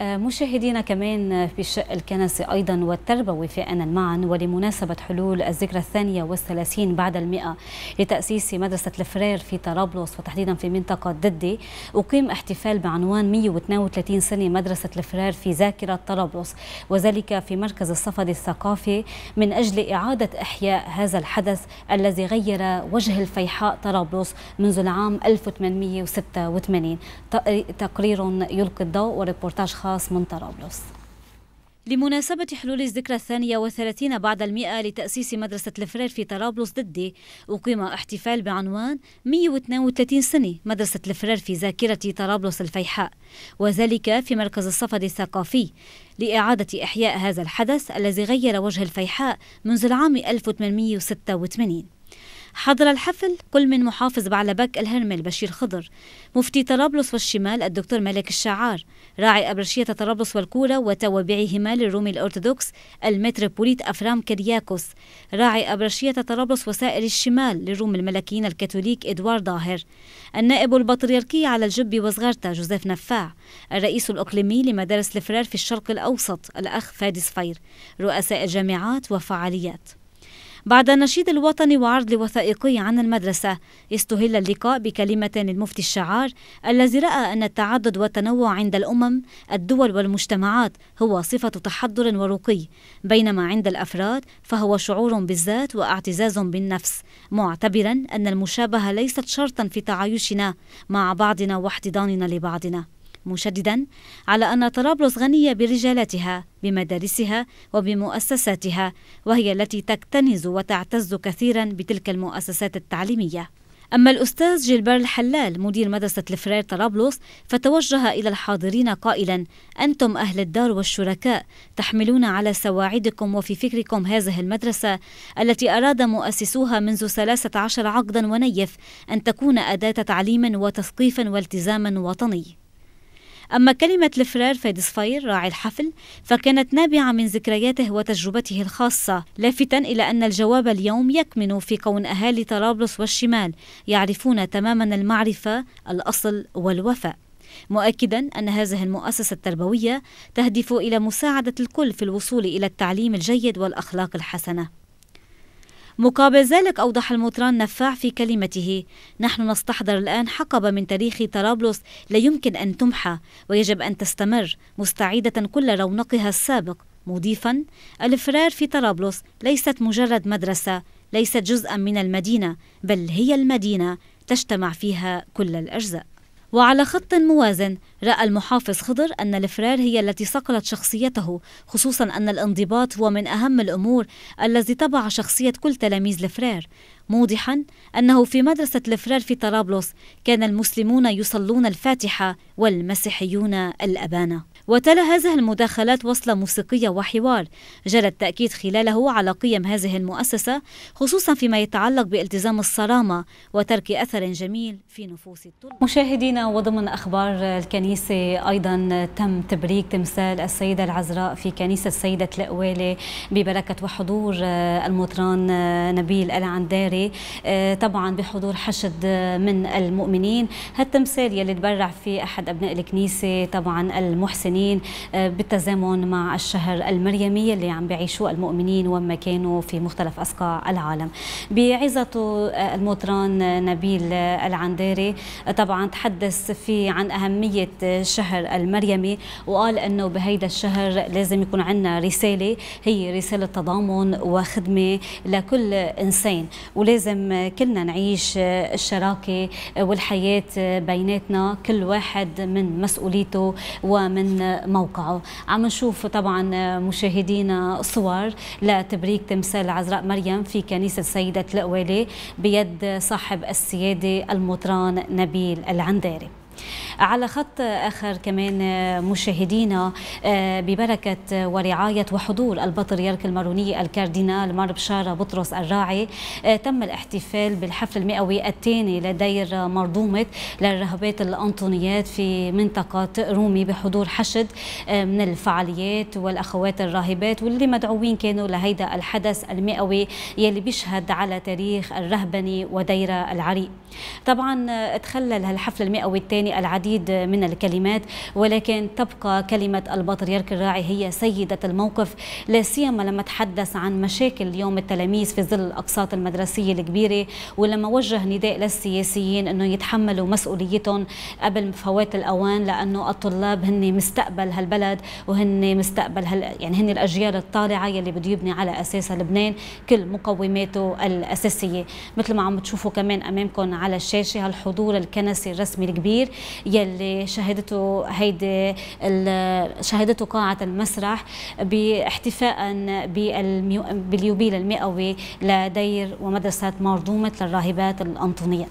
آه، مشاهدينا كمان في الشق الكنسي أيضا والتربوي في أنا معا ولمناسبة حلول الذكرى الثانية والثلاثين بعد المئة لتأسيس مدرسة الفرير في طرابلس وتحديدا في منطقة ددي أقيم احتفال بعنوان 132 سنة مدرسة الفرير في ذاكرة طرابلس وذلك في مركز الصفد الثقافي من أجل إعادة إحياء هذا الحدث الذي غير وجه الفيحاء طرابلس منذ العام 1886 تقرير يلقي الضوء وريبورتاج الخاص من طرابلس لمناسبة حلول الذكرى الثانية وثلاثين بعد المئة لتأسيس مدرسة الفرير في طرابلس ضدي أقيم احتفال بعنوان 132 سنة مدرسة الفرير في ذاكرة طرابلس الفيحاء وذلك في مركز الصفد الثقافي لإعادة إحياء هذا الحدث الذي غير وجه الفيحاء منذ العام 1886 حضر الحفل كل من محافظ بعلبك الهرمل بشير خضر مفتي طرابلس والشمال الدكتور مالك الشعار راعي أبرشية طرابلس والكورة وتوابعهما للرومي الأرثوذكس المتروبوليت أفرام كرياكوس راعي أبرشية طرابلس وسائر الشمال للروم الملكيين الكاثوليك إدوار ظاهر النائب البطريركي على الجب وزغرتا جوزيف نفاع الرئيس الإقليمي لمدارس الفرار في الشرق الأوسط الأخ فادي صفير رؤساء الجامعات وفعاليات بعد النشيد الوطني وعرض وثائقي عن المدرسة استهل اللقاء بكلمة للمفتي الشعار الذي رأى أن التعدد والتنوع عند الأمم الدول والمجتمعات هو صفة تحضر ورقي بينما عند الأفراد فهو شعور بالذات واعتزاز بالنفس معتبرا أن المشابهة ليست شرطا في تعايشنا مع بعضنا واحتضاننا لبعضنا مشددا على أن طرابلس غنية برجالاتها بمدارسها وبمؤسساتها وهي التي تكتنز وتعتز كثيرا بتلك المؤسسات التعليمية أما الأستاذ جيلبر الحلال مدير مدرسة الفرير طرابلس فتوجه إلى الحاضرين قائلا أنتم أهل الدار والشركاء تحملون على سواعدكم وفي فكركم هذه المدرسة التي أراد مؤسسوها منذ 13 عقدا ونيف أن تكون أداة تعليم وتثقيف والتزام وطني أما كلمة الفرار فادي صفير راعي الحفل فكانت نابعة من ذكرياته وتجربته الخاصة لافتا إلى أن الجواب اليوم يكمن في كون أهالي طرابلس والشمال يعرفون تماما المعرفة الأصل والوفاء مؤكدا أن هذه المؤسسة التربوية تهدف إلى مساعدة الكل في الوصول إلى التعليم الجيد والأخلاق الحسنة مقابل ذلك أوضح المطران نفاع في كلمته نحن نستحضر الآن حقبة من تاريخ طرابلس لا يمكن أن تمحى ويجب أن تستمر مستعيدة كل رونقها السابق مضيفا الفرار في طرابلس ليست مجرد مدرسة ليست جزءا من المدينة بل هي المدينة تجتمع فيها كل الأجزاء وعلى خط موازن رأى المحافظ خضر أن الفرار هي التي صقلت شخصيته خصوصا أن الانضباط هو من أهم الأمور الذي طبع شخصية كل تلاميذ الفرار موضحا أنه في مدرسة الفرار في طرابلس كان المسلمون يصلون الفاتحة والمسيحيون الأبانة وتلا هذه المداخلات وصلة موسيقية وحوار جرى التأكيد خلاله على قيم هذه المؤسسة خصوصا فيما يتعلق بالتزام الصرامة وترك أثر جميل في نفوس الطلاب مشاهدينا وضمن أخبار الكنيسة أيضا تم تبريك تمثال السيدة العذراء في كنيسة سيدة الأوالي ببركة وحضور المطران نبيل العنداري طبعا بحضور حشد من المؤمنين هالتمثال يلي تبرع فيه أحد أبناء الكنيسة طبعا المحسن المؤمنين آه، بالتزامن مع الشهر المريمي اللي عم بيعيشوه المؤمنين وما كانوا في مختلف أصقاع العالم بعظته آه، المطران آه، نبيل العنداري طبعا تحدث فيه عن أهمية شهر المريمي وقال أنه بهيدا الشهر لازم يكون عندنا رسالة هي رسالة تضامن وخدمة لكل إنسان ولازم كلنا نعيش الشراكة والحياة بيناتنا كل واحد من مسؤوليته ومن موقعه عم نشوف طبعا مشاهدينا صور لتبريك تمثال العذراء مريم في كنيسة سيدة القوالي بيد صاحب السيادة المطران نبيل العنداري على خط آخر كمان آه، مشاهدينا آه، ببركة آه، ورعاية وحضور البطريرك الماروني الكاردينال مار بشارة بطرس الراعي تم الاحتفال بالحفل المئوي الثاني لدير مرضومة للرهبات الأنطونيات في منطقة رومي بحضور حشد من الفعاليات والأخوات الراهبات واللي مدعوين كانوا لهيدا الحدث المئوي يلي بيشهد على تاريخ الرهبني ودير العريق طبعا تخلل هالحفل المئوي الثاني يعني العديد من الكلمات ولكن تبقى كلمة البطريرك الراعي هي سيدة الموقف لا سيما لما تحدث عن مشاكل اليوم التلاميذ في ظل الأقساط المدرسية الكبيرة ولما وجه نداء للسياسيين أنه يتحملوا مسؤوليتهم قبل فوات الأوان لأنه الطلاب هن مستقبل هالبلد وهن مستقبل هال يعني هن الأجيال الطالعة يلي بده يبني على أساسها لبنان كل مقوماته الأساسية مثل ما عم تشوفوا كمان أمامكم على الشاشة هالحضور الكنسي الرسمي الكبير يلي شهدته هيدي شهدته قاعة المسرح باحتفاء باليوبيل المئوي لدير ومدرسة مارضومة للراهبات الأنطونيات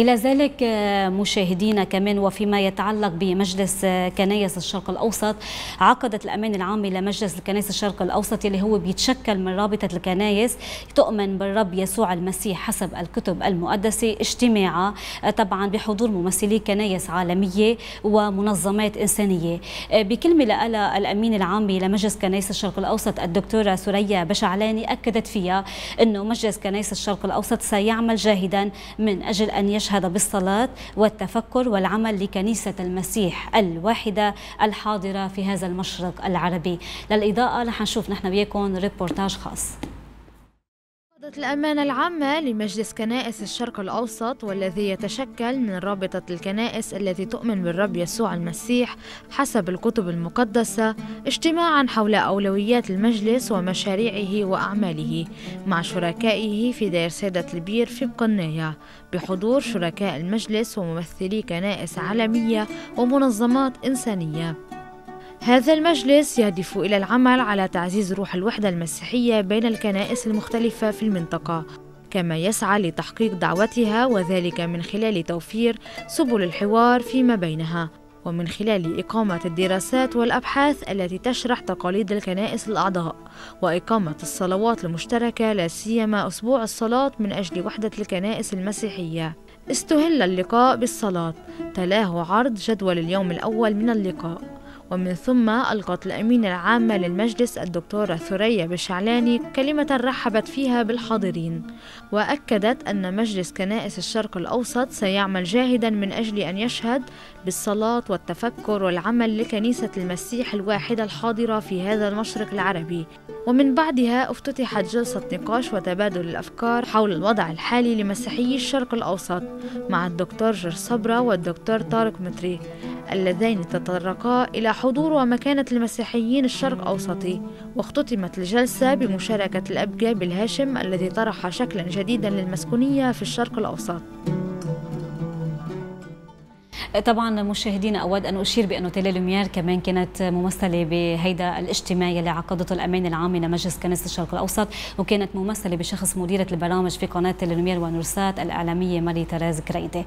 إلى ذلك آه، مشاهدينا كمان وفيما يتعلق بمجلس آه، كنايس الشرق الأوسط عقدت الأمان العام لمجلس الكنائس الشرق الأوسط اللي هو بيتشكل من رابطة الكنايس تؤمن بالرب يسوع المسيح حسب الكتب المقدسة اجتماعا آه، طبعا بحضور ممثلي كنايس عالمية ومنظمات إنسانية بكلمة لألا الأمين العام لمجلس كنايس الشرق الأوسط الدكتورة سوريا بشعلاني أكدت فيها أنه مجلس كنايس الشرق الأوسط سيعمل جاهدا من أجل أن يشهد المشهد بالصلاة والتفكر والعمل لكنيسة المسيح الواحدة الحاضرة في هذا المشرق العربي للإضاءة رح نشوف نحن وياكم ريبورتاج خاص رابطة الأمانة العامة لمجلس كنائس الشرق الأوسط والذي يتشكل من رابطة الكنائس التي تؤمن بالرب يسوع المسيح حسب الكتب المقدسة اجتماعا حول أولويات المجلس ومشاريعه وأعماله مع شركائه في دير سيدة البير في بقنية بحضور شركاء المجلس وممثلي كنائس عالمية ومنظمات إنسانية هذا المجلس يهدف إلى العمل على تعزيز روح الوحدة المسيحية بين الكنائس المختلفة في المنطقة كما يسعى لتحقيق دعوتها وذلك من خلال توفير سبل الحوار فيما بينها ومن خلال إقامة الدراسات والأبحاث التي تشرح تقاليد الكنائس الأعضاء وإقامة الصلوات المشتركة لا سيما أسبوع الصلاة من أجل وحدة الكنائس المسيحية استهل اللقاء بالصلاة تلاه عرض جدول اليوم الأول من اللقاء ومن ثم ألقت الأمينة العامة للمجلس الدكتورة ثريا بشعلاني كلمة رحبت فيها بالحاضرين وأكدت أن مجلس كنائس الشرق الأوسط سيعمل جاهدا من أجل أن يشهد بالصلاة والتفكر والعمل لكنيسة المسيح الواحدة الحاضرة في هذا المشرق العربي ومن بعدها افتتحت جلسة نقاش وتبادل الأفكار حول الوضع الحالي لمسيحيي الشرق الأوسط مع الدكتور جر صبرا والدكتور طارق متري اللذين تطرقا إلى حضور ومكانة المسيحيين الشرق أوسطي واختتمت الجلسة بمشاركة الأب جابي الهاشم الذي طرح شكلا جديدا للمسكونية في الشرق الأوسط طبعا مشاهدينا اود ان اشير بانه تيلي لوميير كمان كانت ممثله بهيدا الاجتماع يلي عقدته الامانه العامه لمجلس كنيسه الشرق الاوسط وكانت ممثله بشخص مديره البرامج في قناه تيلي لوميير ونرسات الاعلاميه ماري تراز كريدي